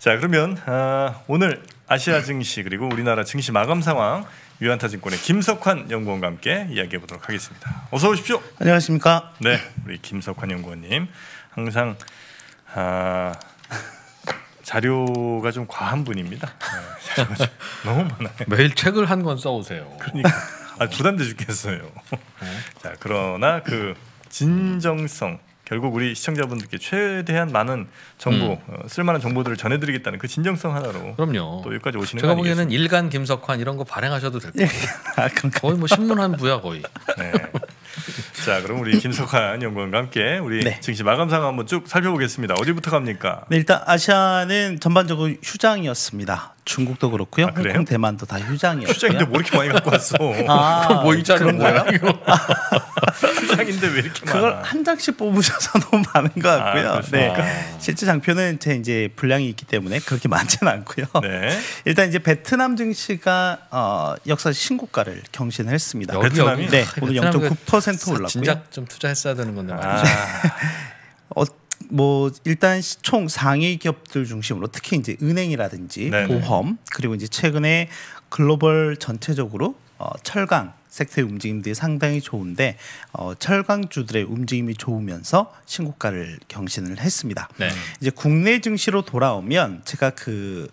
자 그러면 아, 오늘 아시아 증시 그리고 우리나라 증시 마감 상황 유한타증권의 김석환 연구원과 함께 이야기해 보도록 하겠습니다. 어서 오십시오. 안녕하십니까? 네, 우리 김석환 연구원님 항상 아, 자료가 좀 과한 분입니다. 네, 너무 많아요. 매일 책을 한 권 써오세요. 그러니까 아, 부담돼 죽겠어요. 네. 자 그러나 그 진정성 결국 우리 시청자분들께 최대한 많은 정보, 음. 어, 쓸만한 정보들을 전해드리겠다는 그 진정성 하나로 그럼요. 또 여기까지 오시는 제가 보기에는 일간 김석환 이런 거 발행하셔도 될 것 같아요. 아, 거의 뭐 신문 한 부야 거의. 네. 자, 그럼 우리 김석환 연구원과 함께 우리 네. 증시 마감 상황 한번 쭉 살펴보겠습니다. 어디부터 갑니까? 네, 일단 아시아는 전반적으로 휴장이었습니다. 중국도 그렇고요. 아, 홍콩, 대만도 다 휴장이었어요. 휴장인데 뭐 이렇게 많이 갖고 왔어? 아, 뭐 이자는 뭐야 휴장인데 왜 이렇게 많아? 그걸 한 장씩 뽑으셔서 너무 많은 것 아, 같고요. 아, 네, 아. 실제 장표는 제 이제 분량이 있기 때문에 그렇게 많지는 않고요. 네. 일단 이제 베트남 증시가 어, 역사 신고가를 경신했습니다. 베트남이 네, 오늘 0.9% 10% 올랐고요. 진작 좀 투자했어야 되는 건데 아. 말이죠. 아. 뭐 일단 총 상위 기업들 중심으로 특히 이제 은행이라든지 네네. 보험 그리고 이제 최근에 글로벌 전체적으로 어, 철강 섹터의 움직임들이 상당히 좋은데 어, 철강주들의 움직임이 좋으면서 신고가를 경신을 했습니다. 네. 이제 국내 증시로 돌아오면 제가 그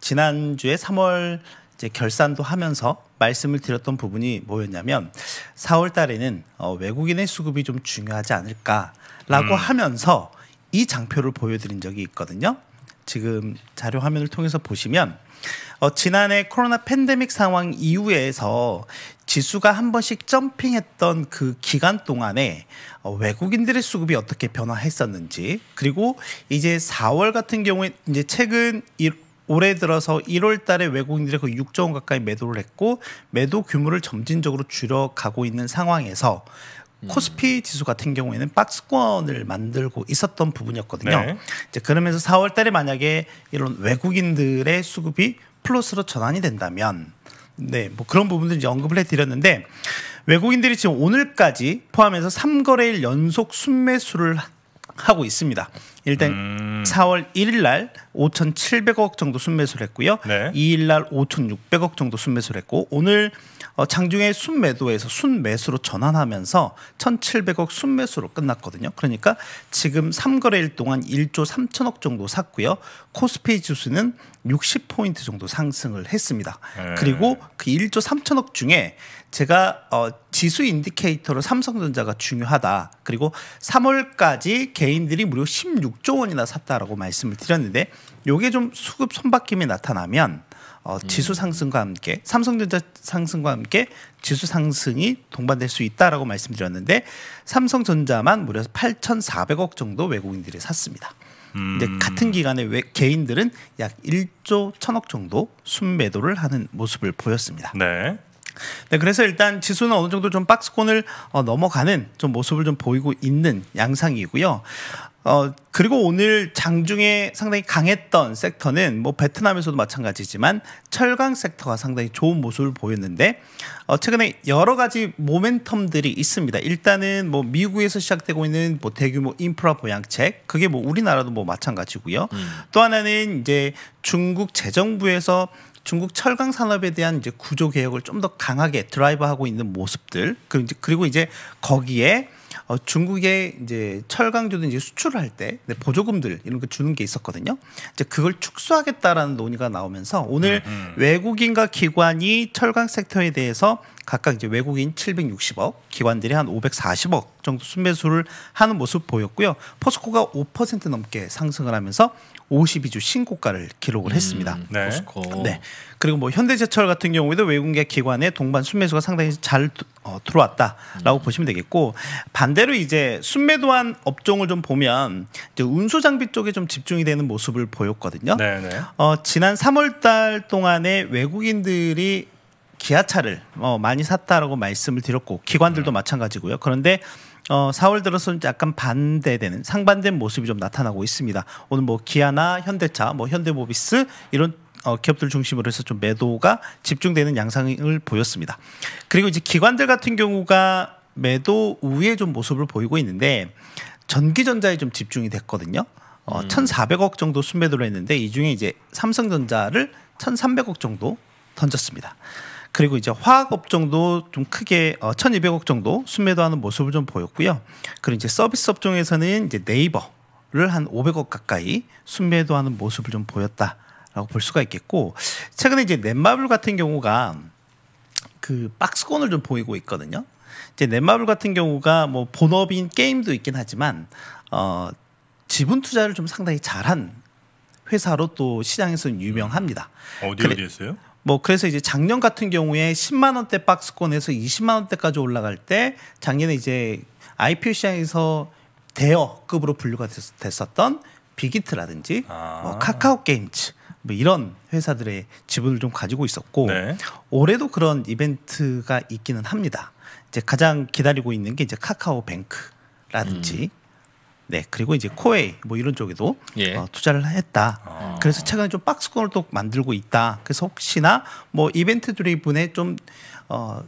지난주에 3월 이제 결산도 하면서 말씀을 드렸던 부분이 뭐였냐면 4월 달에는 어, 외국인의 수급이 좀 중요하지 않을까라고 음. 하면서 이 장표를 보여드린 적이 있거든요. 지금 자료 화면을 통해서 보시면 어, 지난해 코로나 팬데믹 상황 이후에서 지수가 한 번씩 점핑했던 그 기간 동안에 어, 외국인들의 수급이 어떻게 변화했었는지 그리고 이제 4월 같은 경우에 이제 최근 올해 들어서 1월 달에 외국인들이 그의 6조 원 가까이 매도를 했고 매도 규모를 점진적으로 줄여가고 있는 상황에서 음. 코스피 지수 같은 경우에는 박스권을 만들고 있었던 부분이었거든요. 네. 이제 그러면서 4월 달에 만약에 이런 외국인들의 수급이 플러스로 전환이 된다면 네, 뭐 그런 부분들 이제 언급을 해 드렸는데 외국인들이 지금 오늘까지 포함해서 3거래일 연속 순매수를 하고 있습니다. 일단 음. 4월 1일 날 5,700억 정도 순매수를 했고요. 네. 2일 날 5,600억 정도 순매수를 했고 오늘 어, 장중에 순매도에서 순매수로 전환하면서 1,700억 순매수로 끝났거든요. 그러니까 지금 3거래일 동안 1조 3천억 정도 샀고요. 코스피 지수는 60포인트 정도 상승을 했습니다. 네. 그리고 그 1조 3천억 중에 제가 어, 지수 인디케이터로 삼성전자가 중요하다. 그리고 3월까지 개인들이 무려 16조 원이나 샀다라고 말씀을 드렸는데 요게 좀 수급 손바뀜이 나타나면 어, 음. 지수 상승과 함께 삼성전자 상승과 함께 지수 상승이 동반될 수 있다라고 말씀드렸는데 삼성전자만 무려 8,400억 정도 외국인들이 샀습니다. 음. 이제 같은 기간에 외, 개인들은 약 1조 1천억 정도 순매도를 하는 모습을 보였습니다. 네. 네, 그래서 일단 지수는 어느 정도 좀 박스권을 어, 넘어가는 좀 모습을 좀 보이고 있는 양상이고요. 어, 그리고 오늘 장중에 상당히 강했던 섹터는 뭐 베트남에서도 마찬가지지만 철강 섹터가 상당히 좋은 모습을 보였는데 어, 최근에 여러 가지 모멘텀들이 있습니다. 일단은 뭐 미국에서 시작되고 있는 뭐 대규모 인프라 보양책 그게 뭐 우리나라도 뭐 마찬가지고요. 음. 또 하나는 이제 중국 재정부에서 중국 철강 산업에 대한 이제 구조 개혁을 좀 더 강하게 드라이브하고 있는 모습들 그리고 이제, 그리고 이제 거기에 어, 중국에 이제 철강조든지 수출을 할때 네, 보조금들 이런 거 주는 게 있었거든요. 이제 그걸 축소하겠다라는 논의가 나오면서 오늘 음, 음. 외국인과 기관이 철강 섹터에 대해서 각각 이제 외국인 760억, 기관들이 한 540억 정도 순매수를 하는 모습 보였고요. 포스코가 5% 넘게 상승을 하면서 52주 신고가를 기록을 음, 했습니다. 네. 포스코. 네. 그리고 뭐 현대제철 같은 경우에도 외국계 기관의 동반 순매수가 상당히 잘 어, 들어왔다라고 음. 보시면 되겠고 반대로 이제 순매도한 업종을 좀 보면 이제 운수 장비 쪽에 좀 집중이 되는 모습을 보였거든요. 네네. 네. 어, 지난 3월달 동안에 외국인들이 기아차를 어, 많이 샀다라고 말씀을 드렸고 기관들도 음. 마찬가지고요. 그런데 어, 4월 들어서 약간 반대되는 상반된 모습이 좀 나타나고 있습니다. 오늘 뭐 기아나 현대차, 뭐 현대모비스 이런 어, 기업들 중심으로 해서 좀 매도가 집중되는 양상을 보였습니다. 그리고 이제 기관들 같은 경우가 매도 우위에 좀 모습을 보이고 있는데 전기전자에 좀 집중이 됐거든요. 어, 음. 1,400억 정도 순매도를 했는데 이 중에 이제 삼성전자를 1,300억 정도 던졌습니다. 그리고 이제 화학 업종도 좀 크게 어, 1,200억 정도 순매도하는 모습을 좀 보였고요. 그리고 이제 서비스 업종에서는 이제 네이버 를한 500억 가까이 순매도하는 모습을 좀 보였다라고 볼 수가 있겠고 최근에 이제 넷마블 같은 경우가 그 박스권을 좀 보이고 있거든요. 이제 넷마블 같은 경우가 뭐 본업인 게임도 있긴 하지만 어 지분 투자를 좀 상당히 잘한 회사로 또 시장에서는 유명합니다. 어디 어디에서요? 뭐 그래서 이제 작년 같은 경우에 10만 원대 박스권에서 20만 원대까지 올라갈 때 작년에 이제 IPO 시장에서 대여급으로 분류가 됐었던 빅히트라든지 아. 뭐 카카오 게임즈 뭐 이런 회사들의 지분을 좀 가지고 있었고 네. 올해도 그런 이벤트가 있기는 합니다. 이제 가장 기다리고 있는 게 이제 카카오뱅크라든지 음. 네 그리고 이제 코웨이 뭐 이런 쪽에도 예. 어, 투자를 했다. 아. 그래서 최근에 좀 박스권을 또 만들고 있다. 그래서 혹시나 뭐 이벤트 드리븐에 좀 어,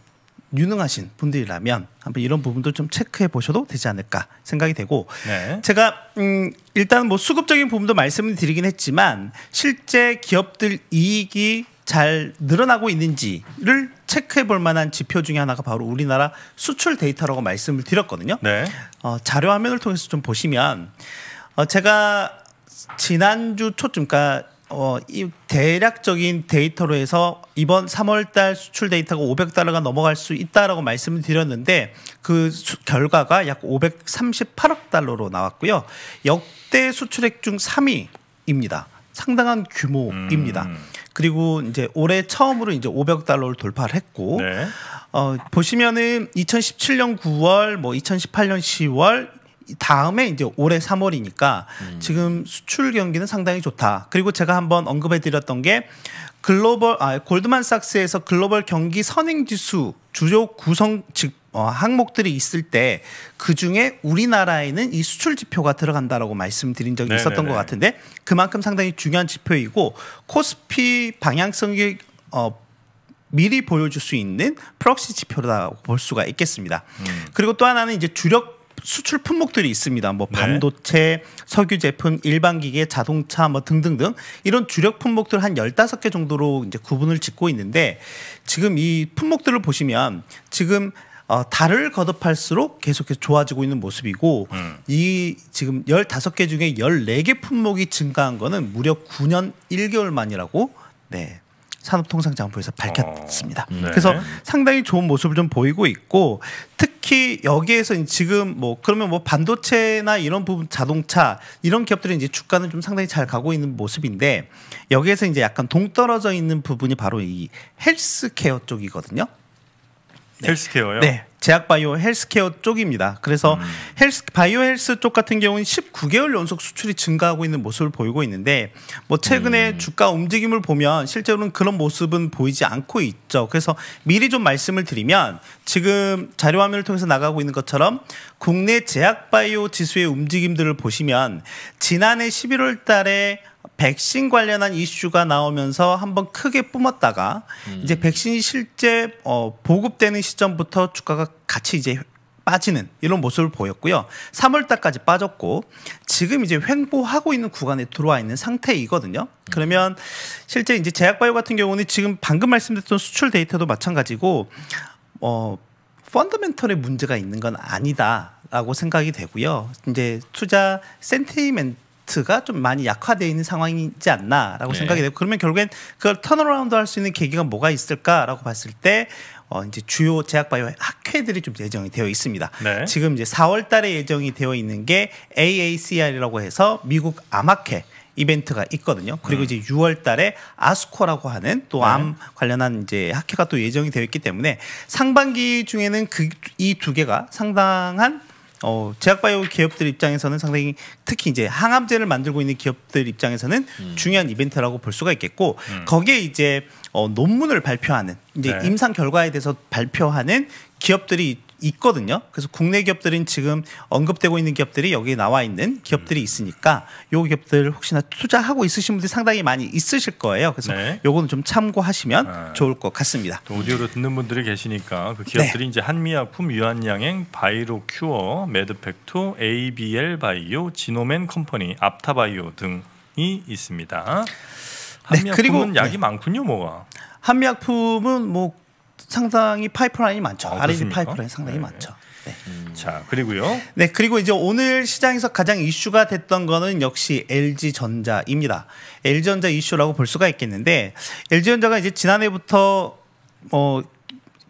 유능하신 분들이라면 한번 이런 부분도 좀 체크해 보셔도 되지 않을까 생각이 되고 네. 제가 음 일단 뭐 수급적인 부분도 말씀을 드리긴 했지만 실제 기업들 이익이 잘 늘어나고 있는지를 체크해 볼 만한 지표 중에 하나가 바로 우리나라 수출 데이터라고 말씀을 드렸거든요. 네. 어, 자료 화면을 통해서 좀 보시면 어, 제가 지난주 초쯤 그러니까 어, 이 대략적인 데이터로 해서 이번 3월달 수출 데이터가 500달러가 넘어갈 수 있다라고 말씀을 드렸는데 그 수, 결과가 약 538억 달러로 나왔고요. 역대 수출액 중 3위입니다. 상당한 규모입니다. 음. 그리고 이제 올해 처음으로 이제 500달러를 돌파를 했고 네. 어, 보시면은 2017년 9월 뭐 2018년 10월 다음에 이제 올해 3월이니까 음. 지금 수출 경기는 상당히 좋다. 그리고 제가 한번 언급해 드렸던 게 글로벌 아 골드만삭스에서 글로벌 경기 선행 지수 주요 구성 즉 어, 항목들이 있을 때 그 중에 우리나라에는 이 수출 지표가 들어간다라고 말씀드린 적이 네네네. 있었던 것 같은데 그만큼 상당히 중요한 지표이고 코스피 방향성이 어, 미리 보여줄 수 있는 프록시 지표라고 볼 수가 있겠습니다. 음. 그리고 또 하나는 이제 주력 수출 품목들이 있습니다. 뭐 네. 반도체, 네. 석유 제품, 일반 기계, 자동차 뭐 등등등 이런 주력 품목들 한 열다섯 개 정도로 이제 구분을 짓고 있는데 지금 이 품목들을 보시면 지금 어, 달을 거듭할수록 계속해서 좋아지고 있는 모습이고 음. 이 지금 열다섯 개 중에 열네 개 품목이 증가한 거는 무려 9년 1개월 만이라고 네, 산업통상자원부에서 밝혔습니다. 어, 네. 그래서 상당히 좋은 모습을 좀 보이고 있고 특히 여기에서 지금 뭐 그러면 뭐 반도체나 이런 부분 자동차 이런 기업들이 이제 주가는 좀 상당히 잘 가고 있는 모습인데 여기에서 이제 약간 동떨어져 있는 부분이 바로 이 헬스케어 쪽이거든요. 네. 헬스케어요? 네. 제약바이오 헬스케어 쪽입니다. 그래서 음. 헬스 바이오 헬스 쪽 같은 경우는 19개월 연속 수출이 증가하고 있는 모습을 보이고 있는데 뭐 최근에 음. 주가 움직임을 보면 실제로는 그런 모습은 보이지 않고 있죠. 그래서 미리 좀 말씀을 드리면 지금 자료 화면을 통해서 나가고 있는 것처럼 국내 제약바이오 지수의 움직임들을 보시면 지난해 11월 달에 백신 관련한 이슈가 나오면서 한번 크게 뿜었다가 음. 이제 백신이 실제 어, 보급되는 시점부터 주가가 같이 이제 빠지는 이런 모습을 보였고요. 3월 달까지 빠졌고 지금 이제 횡보하고 있는 구간에 들어와 있는 상태이거든요. 그러면 실제 이제 제약바이오 같은 경우는 지금 방금 말씀드렸던 수출 데이터도 마찬가지고 어 펀더멘털에 문제가 있는 건 아니다라고 생각이 되고요. 이제 투자 센티멘트 트가좀 많이 약화되어 있는 상황이지 않나라고 네. 생각이 되고 그러면 결국엔 그걸 턴어라운드 할 수 있는 계기가 뭐가 있을까라고 봤을 때 어, 이제 주요 제약바이오 학회들이 좀 예정이 되어 있습니다. 네. 지금 이제 4월 달에 예정이 되어 있는 게 AACR이라고 해서 미국 암학회 이벤트가 있거든요. 그리고 음. 이제 6월 달에 아스코라고 하는 또암 네. 관련한 이제 학회가 또 예정이 되어 있기 때문에 상반기 중에는 그이두 개가 상당한 어, 제약바이오 기업들 입장에서는 상당히 특히 이제 항암제를 만들고 있는 기업들 입장에서는 음. 중요한 이벤트라고 볼 수가 있겠고 음. 거기에 이제 어, 논문을 발표하는 이제 네. 임상 결과에 대해서 발표하는 기업들이 있거든요. 그래서 국내 기업들은 지금 언급되고 있는 기업들이 여기 나와 있는 기업들이 음. 있으니까 요 기업들 혹시나 투자하고 있으신 분들이 상당히 많이 있으실 거예요. 그래서 네. 요거는 좀 참고하시면 아, 좋을 것 같습니다. 오디오로 듣는 분들이 계시니까 그 네. 기업들이 네. 이제 한미약품, 유한양행, 바이로큐어, 메드팩토, ABL 바이오, 지노맨 컴퍼니, 압타바이오 등이 있습니다. 한미약품은 네, 그리고, 약이 네. 많군요, 뭐가. 한미약품은 뭐 상당히 파이프라인이 많죠. 아, R&D 파이프라인 상당히 네. 많죠. 네. 음. 자 그리고요. 네 그리고 이제 오늘 시장에서 가장 이슈가 됐던 거는 역시 LG 전자입니다. LG 전자 이슈라고 볼 수가 있겠는데 LG 전자가 이제 지난해부터 뭐 어,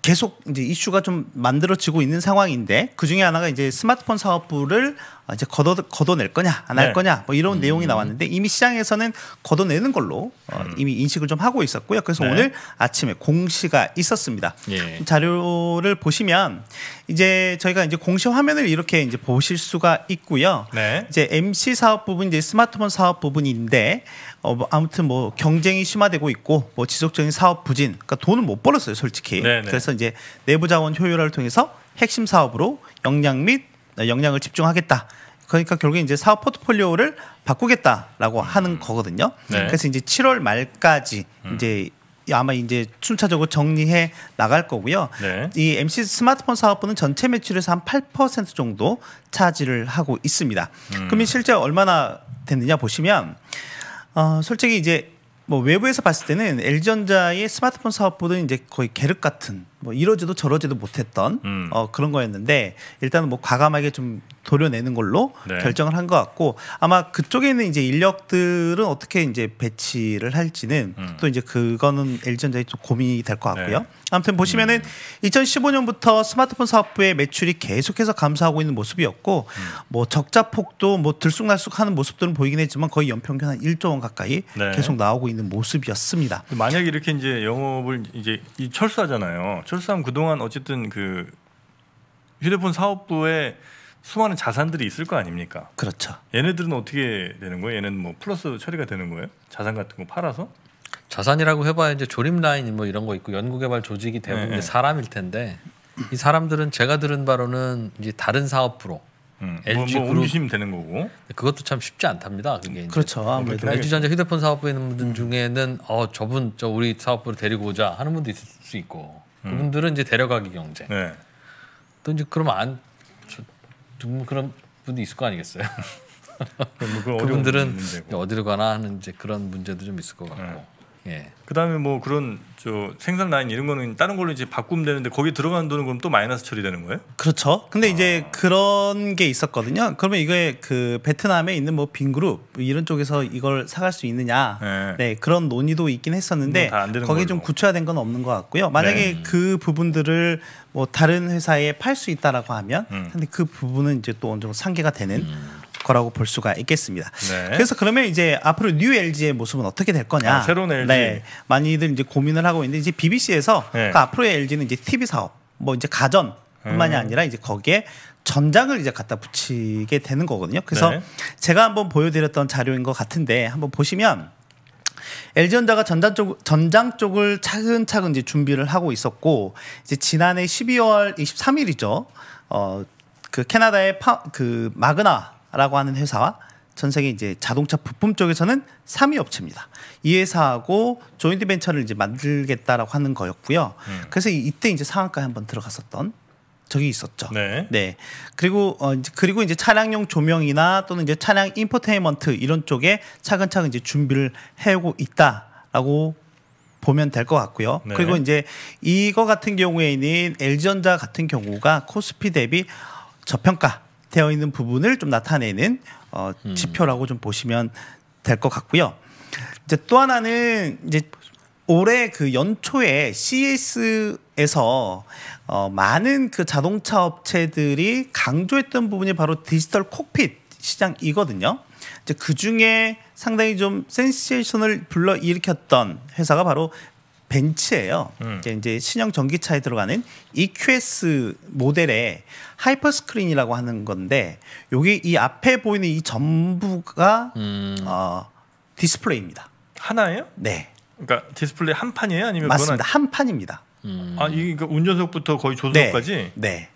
계속 이제 이슈가 좀 만들어지고 있는 상황인데 그 중에 하나가 이제 스마트폰 사업부를 이제 걷어, 걷어낼 거냐 안할 네. 거냐 뭐 이런 음. 내용이 나왔는데 이미 시장에서는 걷어내는 걸로 어, 음. 이미 인식을 좀 하고 있었고요. 그래서 네. 오늘 아침에 공시가 있었습니다. 예. 자료를 보시면 이제 저희가 이제 공시 화면을 이렇게 이제 보실 수가 있고요. 네. 이제 MC 사업 부분 이제 스마트폰 사업 부분인데 어, 뭐 아무튼 뭐 경쟁이 심화되고 있고 뭐 지속적인 사업 부진, 그러니까 돈을 못 벌었어요 솔직히. 네네. 네. 그래서 이제 내부 자원 효율화를 통해서 핵심 사업으로 역량 및 어, 역량을 집중하겠다. 그러니까 결국 이제 사업 포트폴리오를 바꾸겠다라고 음. 하는 거거든요. 네. 그래서 이제 7월 말까지 음. 이제 아마 이제 순차적으로 정리해 나갈 거고요. 네. 이 MC 스마트폰 사업부는 전체 매출에서 한 8% 정도 차지를 하고 있습니다. 음. 그러면 실제 얼마나 됐느냐 보시면 어, 솔직히 이제 뭐 외부에서 봤을 때는 LG전자의 스마트폰 사업보다는 이제 거의 계륵 같은 뭐 이러지도 저러지도 못했던 음. 어, 그런 거였는데 일단은 뭐 과감하게 좀 도려내는 걸로 네. 결정을 한 것 같고 아마 그쪽에 있는 이제 인력들은 어떻게 이제 배치를 할지는 음. 또 이제 그거는 LG전자의 또 고민이 될 것 같고요. 네. 아무튼 보시면은 음. 2015년부터 스마트폰 사업부의 매출이 계속해서 감소하고 있는 모습이었고 음. 뭐 적자폭도 뭐 들쑥날쑥하는 모습들은 보이긴 했지만 거의 연평균 한 1조 원 가까이 네. 계속 나오고 있는 모습이었습니다. 만약 이렇게 이제 영업을 이제 철수하잖아요. 철수함 그동안 어쨌든 그 휴대폰 사업부에 수많은 자산들이 있을 거 아닙니까? 그렇죠. 얘네들은 어떻게 되는 거예요? 얘는 뭐 플러스 처리가 되는 거예요? 자산 같은 거 팔아서? 자산이라고 해봐야 이제 조립 라인 뭐 이런 거 있고 연구개발 조직이 대부분 네, 네, 사람일 텐데 이 사람들은 제가 들은 바로는 이제 다른 사업부로 음, 뭐, LG 뭐, 뭐 옮기시면 되는 거고 그것도 참 쉽지 않답니다. 그게 그렇죠. 아무래도 뭐 LG 전자 휴대폰 사업부에 있는 분들 음. 중에는 어 저분 저 우리 사업부로 데리고 오자 하는 분도 있을 수 있고 음. 그분들은 이제 데려가기 경쟁. 네. 또 이제 그러면 안 저, 그런 분도 있을 거 아니겠어요? 뭐 그분들은 어디로 가나 하는 이제 그런 문제도 좀 있을 것 같고. 네. 예. 그다음에 뭐 그런 저 생산 라인 이런 거는 다른 걸로 이제 바꾸면 되는데 거기 에 들어가는 돈은 그럼 또 마이너스 처리되는 거예요? 그렇죠. 근데 아. 이제 그런 게 있었거든요. 그러면 이게 그 베트남에 있는 뭐 빈그룹 이런 쪽에서 이걸 사갈 수 있느냐, 네, 네 그런 논의도 있긴 했었는데 거기 에좀 구체화된 건 없는 것 같고요. 만약에 네. 그 부분들을 뭐 다른 회사에 팔 수 있다라고 하면, 음. 근데 그 부분은 이제 또 어느 정도 상계가 되는. 음. 거라고 볼 수가 있겠습니다. 네. 그래서 그러면 이제 앞으로 뉴 LG의 모습은 어떻게 될 거냐? 아, 새로운 LG. 네. 많이들 이제 고민을 하고 있는데 이제 BBC에서 네. 그 앞으로의 LG는 이제 TV 사업, 뭐 이제 가전 뿐만이 음. 아니라 이제 거기에 전장을 이제 갖다 붙이게 되는 거거든요. 그래서 네. 제가 한번 보여드렸던 자료인 것 같은데 한번 보시면 LG전자가 전장, 쪽, 전장 쪽을 차근차근 이제 준비를 하고 있었고 이제 지난해 12월 23일이죠. 어, 그 캐나다의 파, 그 마그나 라고 하는 회사와 전 세계 이제 자동차 부품 쪽에서는 3위 업체입니다. 이 회사하고 조인트 벤처를 이제 만들겠다라고 하는 거였고요. 음. 그래서 이때 이제 상한가에 한번 들어갔었던 적이 있었죠. 네. 네. 그리고 어 이제 그리고 이제 차량용 조명이나 또는 이제 차량 인포테인먼트 이런 쪽에 차근차근 이제 준비를 해오고 있다라고 보면 될 것 같고요. 네. 그리고 이제 이거 같은 경우에는 LG전자 같은 경우가 코스피 대비 저평가 되어 있는 부분을 좀 나타내는 어, 음. 지표라고 좀 보시면 될 것 같고요. 이제 또 하나는 이제 올해 그 연초에 c s 에서 어, 많은 그 자동차 업체들이 강조했던 부분이 바로 디지털 콕핏 시장이거든요. 이제 그 중에 상당히 좀 센세이션을 불러 일으켰던 회사가 바로 벤츠예요. 음. 이제 신형 전기차에 들어가는 EQS 모델의 하이퍼 스크린이라고 하는 건데 여기 이 앞에 보이는 이 전부가 음. 어, 디스플레이입니다. 하나예요? 네. 그러니까 디스플레이 한 판이에요, 아니면 맞습니다. 한 판입니다. 음. 아, 이게 그러니까 운전석부터 거의 네. 조수석까지? 네. 네.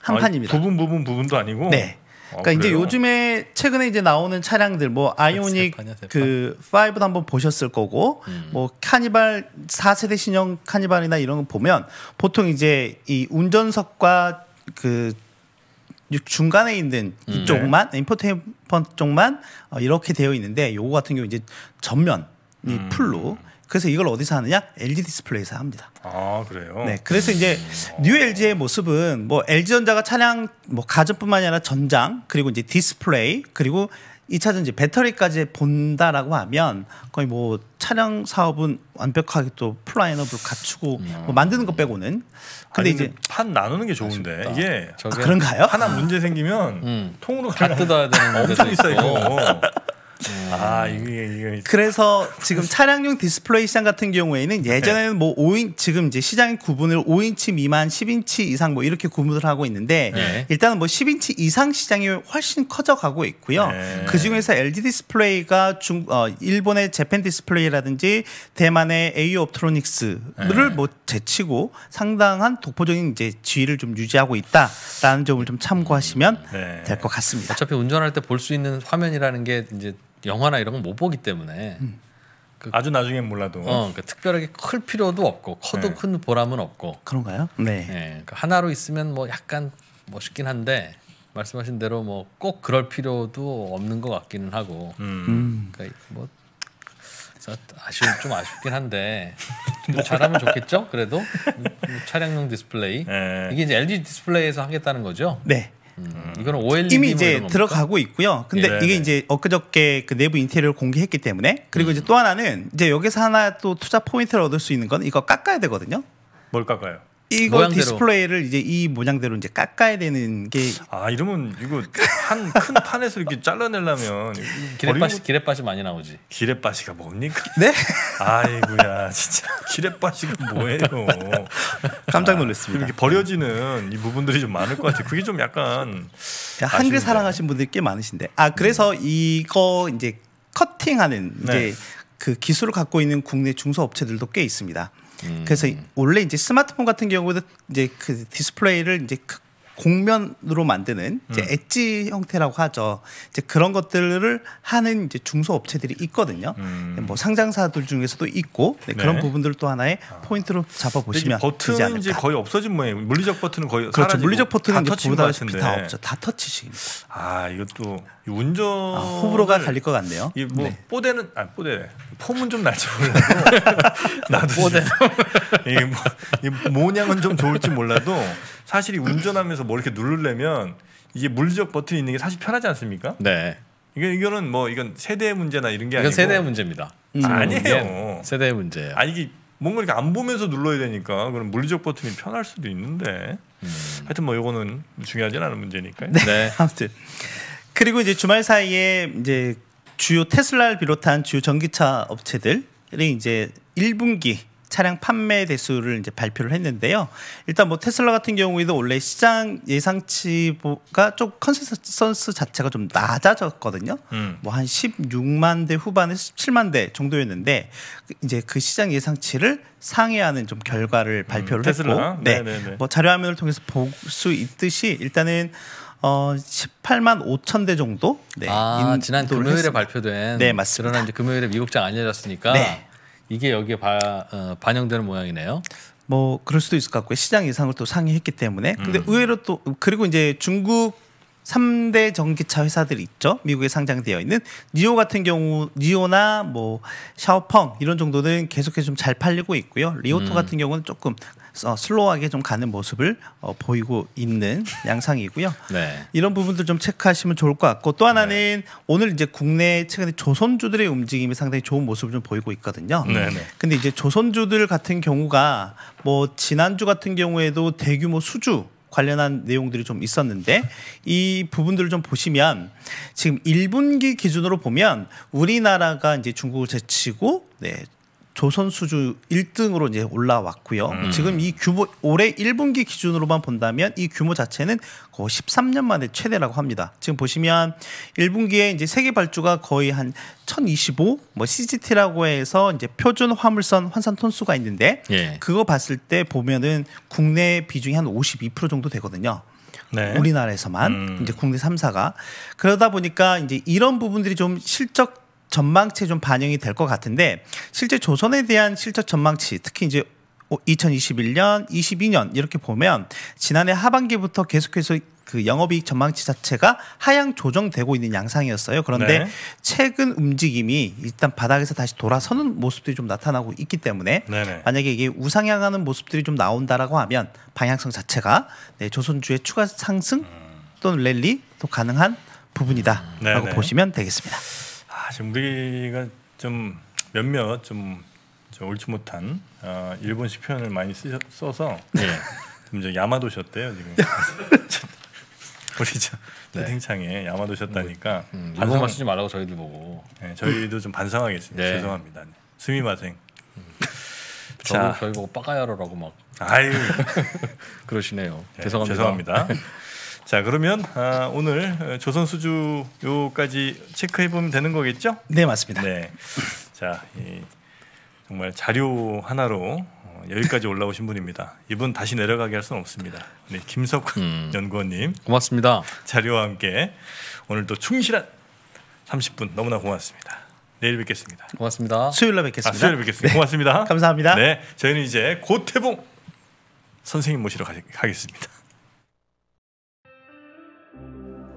한 아, 판입니다. 부분 부분 부분도 아니고. 네. 아, 그러니까 아, 이제 요즘에 최근에 이제 나오는 차량들 뭐 아이오닉 세판이야, 아, 세판. 그 5도 한번 보셨을 거고 음. 뭐 카니발 4세대 신형 카니발이나 이런 거 보면 보통 이제 이 운전석과 그 중간에 있는 이쪽만 음, 네. 인포테인먼트 쪽만 어, 이렇게 되어 있는데 요거 같은 경우 이제 전면이 음. 풀로 그래서 이걸 어디서 하느냐? LG 디스플레이에서 합니다. 아 그래요? 네. 그래서 이제 뉴 LG의 모습은 뭐 LG 전자가 차량 뭐 가전뿐만이 아니라 전장 그리고 이제 디스플레이 그리고 2차전지 배터리까지 본다라고 하면 거의 뭐 차량 사업은 완벽하게 또 플라이너블 갖추고 음. 뭐 만드는 것 빼고는 근데 아니, 이제 판 나누는 게 좋은데 아쉽다. 이게 아, 그런가요? 하나 문제 생기면 음. 통으로 다 뜯어야 되는 엄청 비싸 이거. 음. 음. 아, 이게, 이게. 그래서 지금 차량용 디스플레이 시장 같은 경우에는 예전에는 네. 뭐 5인, 지금 이제 시장의 구분을 5인치 미만, 10인치 이상 뭐 이렇게 구분을 하고 있는데 네. 일단은 뭐 10인치 이상 시장이 훨씬 커져가고 있고요. 네. 그 중에서 LG 디스플레이가 중, 어, 일본의 재팬 디스플레이라든지 대만의 AU 옵트로닉스를 뭐 제치고 상당한 독보적인 이제 지위를 좀 유지하고 있다라는 점을 좀 참고하시면 될 것 같습니다. 어차피 운전할 때 볼 수 있는 화면이라는 게 이제 영화나 이런 건 못 보기 때문에 음. 그, 아주 나중엔 몰라도 어, 그러니까 특별하게 클 필요도 없고 커도 네. 큰 보람은 없고 그런가요? 네. 네그 예, 그러니까 하나로 있으면 뭐 약간 멋있긴 한데 말씀하신 대로 뭐 꼭 그럴 필요도 없는 것 같기는 하고 음. 음. 그러니까 뭐 아쉬운 좀 아쉽긴 한데 잘하면 좋겠죠. 그래도 뭐, 차량용 디스플레이 네. 이게 이제 LG 디스플레이에서 하겠다는 거죠. 네. 음, 이거 OLED 이미 이제 들어가고 있고요. 근데 네네. 예. 이게 이제 엊그저께 그 내부 인테리어를 공개했기 때문에 그리고 음. 이제 또 하나는 이제 여기서 하나 또 투자 포인트를 얻을 수 있는 건 이거 깎아야 되거든요. 뭘 깎아요? 이거 모양대로. 디스플레이를 이제 이 모양대로 이제 깎아야 되는 게 아 이러면 이거 한 큰 판에서 이렇게 잘라내려면 기레빠시 기레빠시 많이 나오지. 기레빠시가 뭡니까? 네? 아이구야 진짜 기레빠시가 뭐예요? 깜짝 아, 놀랐습니다. 아, 이렇게 버려지는 이 부분들이 좀 많을 것 같아요. 그게 좀 약간 한글 사랑하신 분들이 꽤 많으신데 아 그래서 네. 이거 이제 커팅하는 이제 네. 그 기술을 갖고 있는 국내 중소업체들도 꽤 있습니다. 그래서 음. 원래 이제 스마트폰 같은 경우도 이제 그 디스플레이를 이제 공면으로 만드는 이제 음. 엣지 형태라고 하죠. 이제 그런 것들을 하는 이제 중소업체들이 있거든요. 음. 네, 뭐 상장사들 중에서도 있고 네, 네. 그런 부분들 을또 하나의 아. 포인트로 잡아 보시면 버튼이 이제 거의 없어진 모양. 이에요 물리적 버튼은 거의 그렇죠. 사라 물리적 버튼은 다 보다시피 없죠. 다터치식니다아 이것도 운전 아, 호불호가 갈릴 것 같네요. 이뭐 네. 뽀대는 아 뽀대 폼은 좀 날지 몰라도 나도 뽀대 이, 뭐, 이 모양은 좀 좋을지 몰라도 사실 이 운전하면서 뭘 이렇게 누르려면 이게 물적 리 버튼이 있는 게 사실 편하지 않습니까? 네. 이거 이거는 뭐 이건 세대의 문제나 이런 게 이건 아니고 세대 문제입니다. 음. 아니에요. 세대 문제예요. 아니 이게 뭔가 이렇게 안 보면서 눌러야 되니까 그럼 물리적 버튼이 편할 수도 있는데 음. 하여튼 뭐 이거는 중요하진 않은 문제니까요. 네. 네. 아무튼 그리고 이제 주말 사이에 이제 주요 테슬라를 비롯한 주요 전기차 업체들이 이제 1분기 차량 판매 대수를 이제 발표를 했는데요. 일단 뭐 테슬라 같은 경우에도 원래 시장 예상치가 좀 컨센서스 자체가 좀 낮아졌거든요. 음. 뭐한 16만 대 후반에서 17만 대 정도였는데 이제 그 시장 예상치를 상회하는 좀 결과를 음, 발표를 음, 테슬라? 했고 네. 네네네. 뭐 자료 화면을 통해서 볼 수 있듯이 일단은 어 18만 5천 대 정도. 네. 아, 지난 금요일에 했습니다. 발표된. 네, 맞습니다. 그러나 이제 금요일에 미국장 안 열렸으니까. 네. 이게 여기에 바, 어, 반영되는 모양이네요. 뭐 그럴 수도 있을 것 같고요. 시장 예상을 또 상회했기 때문에. 근데 음. 의외로 또 그리고 이제 중국 3대 전기차 회사들이 있죠. 미국에 상장되어 있는 니오 같은 경우 니오나 뭐 샤오펑 이런 정도는 계속해서 좀 잘 팔리고 있고요. 리오토 음. 같은 경우는 조금 어, 슬로우하게 좀 가는 모습을 어, 보이고 있는 양상이고요. 네. 이런 부분들 좀 체크하시면 좋을 것 같고 또 하나는 네. 오늘 이제 국내 최근에 조선주들의 움직임이 상당히 좋은 모습을 좀 보이고 있거든요. 네. 네. 근데 이제 조선주들 같은 경우가 뭐 지난주 같은 경우에도 대규모 수주 관련한 내용들이 좀 있었는데 이 부분들을 좀 보시면 지금 1분기 기준으로 보면 우리나라가 이제 중국을 제치고 네, 조선 수주 1등으로 이제 올라왔고요. 음. 지금 이 규모 올해 1분기 기준으로만 본다면 이 규모 자체는 거의 13년 만에 최대라고 합니다. 지금 보시면 1분기에 이제 세계 발주가 거의 한 1025, 뭐 CGT라고 해서 이제 표준 화물선 환산 톤수가 있는데 예. 그거 봤을 때 보면은 국내 비중이 한 52% 정도 되거든요. 네. 우리나라에서만 음. 이제 국내 3사가 그러다 보니까 이제 이런 부분들이 좀 실적 전망치에 좀 반영이 될 것 같은데 실제 조선에 대한 실적 전망치 특히 이제 2021년, 22년 이렇게 보면 지난해 하반기부터 계속해서 그 영업이익 전망치 자체가 하향 조정되고 있는 양상이었어요. 그런데 네. 최근 움직임이 일단 바닥에서 다시 돌아서는 모습들이 좀 나타나고 있기 때문에 네네. 만약에 이게 우상향하는 모습들이 좀 나온다라고 하면 방향성 자체가 네, 조선주의 추가 상승 음. 또는 랠리 또 가능한 부분이다라고 네 보시면 되겠습니다. 지금 우리가 좀 몇몇 좀, 옳지 못한 어, 일본식 표현을 많이 쓰셔, 써서 네. 좀 야마도셨대요 지금. 우리 네. 채팅창에 네. 야마도셨다니까 뭐, 음, 반성 반성... 지 말라고 저희들 보고. 네, 저희도 좀 반성하겠습니다. 네. 죄송합니다. 스미마생. 음. 자, 저희 보고 빠가야로라고 막. 아유 그러시네요. 네, 죄송합니다. 죄송합니다. 자 그러면 아, 오늘 어, 조선 수주 요까지 체크해 보면 되는 거겠죠? 네 맞습니다. 네. 자 이, 정말 자료 하나로 어, 여기까지 올라오신 분입니다. 이분 다시 내려가게 할 수는 없습니다. 네, 김석 음. 연구원님 고맙습니다. 자료와 함께 오늘도 충실한 30분 너무나 고맙습니다. 내일 뵙겠습니다. 고맙습니다. 수요일 날 아, 뵙겠습니다. 아, 수요일 뵙겠습니다. 네. 고맙습니다. 감사합니다. 네, 저희는 이제 고태봉 선생님 모시러 가, 가겠습니다.